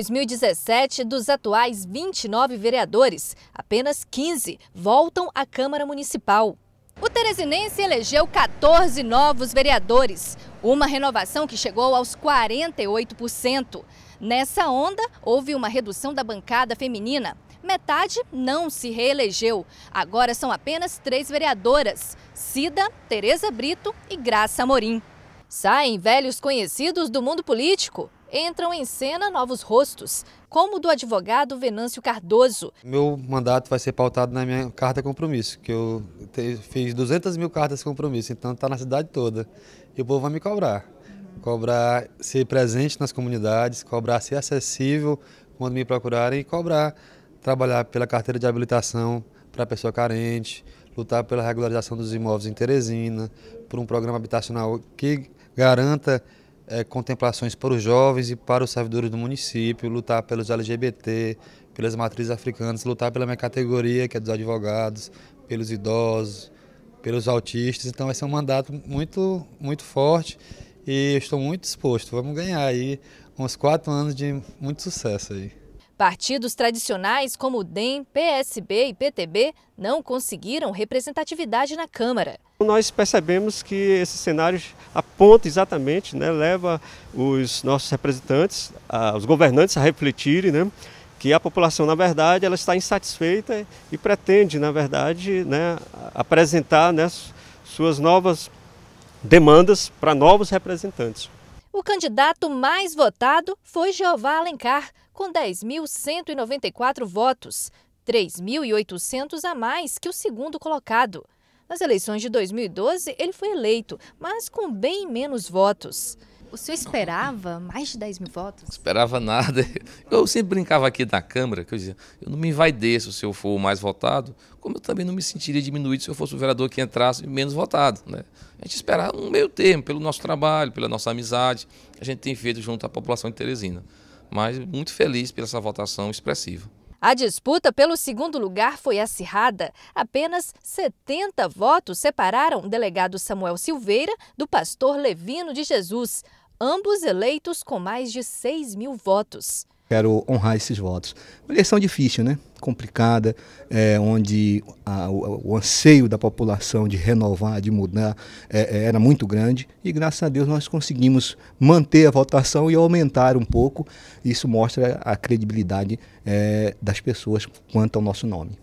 2017, dos atuais 29 vereadores, apenas 15 voltam à Câmara Municipal. O Teresinense elegeu 14 novos vereadores, uma renovação que chegou aos 48%. Nessa onda, houve uma redução da bancada feminina. Metade não se reelegeu. Agora são apenas três vereadoras: Cida, Tereza Brito e Graça Morim. Saem velhos conhecidos do mundo político, entram em cena novos rostos, como o do advogado Venâncio Cardoso. Meu mandato vai ser pautado na minha carta compromisso, que eu te, fiz 200 mil cartas de compromisso, então está na cidade toda. E o povo vai me cobrar. Cobrar ser presente nas comunidades, cobrar ser acessível quando me procurarem e cobrar trabalhar pela carteira de habilitação para pessoa carente, lutar pela regularização dos imóveis em Teresina, por um programa habitacional que garanta é, contemplações para os jovens e para os servidores do município, lutar pelos LGBT, pelas matrizes africanas, lutar pela minha categoria, que é dos advogados, pelos idosos, pelos autistas. Então vai ser é um mandato muito, muito forte e eu estou muito disposto. Vamos ganhar aí uns quatro anos de muito sucesso aí. Partidos tradicionais como o DEM, PSB e PTB não conseguiram representatividade na Câmara. Nós percebemos que esse cenário aponta exatamente, né, leva os nossos representantes, a, os governantes a refletirem, né, que a população, na verdade, ela está insatisfeita e pretende, na verdade, né, apresentar né, suas novas demandas para novos representantes. O candidato mais votado foi Jeová Alencar, com 10.194 votos, 3.800 a mais que o segundo colocado. Nas eleições de 2012, ele foi eleito, mas com bem menos votos. O senhor esperava mais de 10 mil votos? esperava nada. Eu sempre brincava aqui na Câmara, que eu dizia, eu não me envaideço se eu for o mais votado, como eu também não me sentiria diminuído se eu fosse o vereador que entrasse menos votado. Né? A gente esperava um meio termo, pelo nosso trabalho, pela nossa amizade, a gente tem feito junto à população de Teresina. Mas muito feliz pela essa votação expressiva. A disputa pelo segundo lugar foi acirrada. Apenas 70 votos separaram o delegado Samuel Silveira do pastor Levino de Jesus, ambos eleitos com mais de 6 mil votos quero honrar esses votos. Uma eleição difícil, né? complicada, é, onde a, o, o, anseio da população de renovar, de mudar, é, é, era muito grande. E graças a Deus nós conseguimos manter a votação e aumentar um pouco. Isso mostra a credibilidade é, das pessoas quanto ao nosso nome.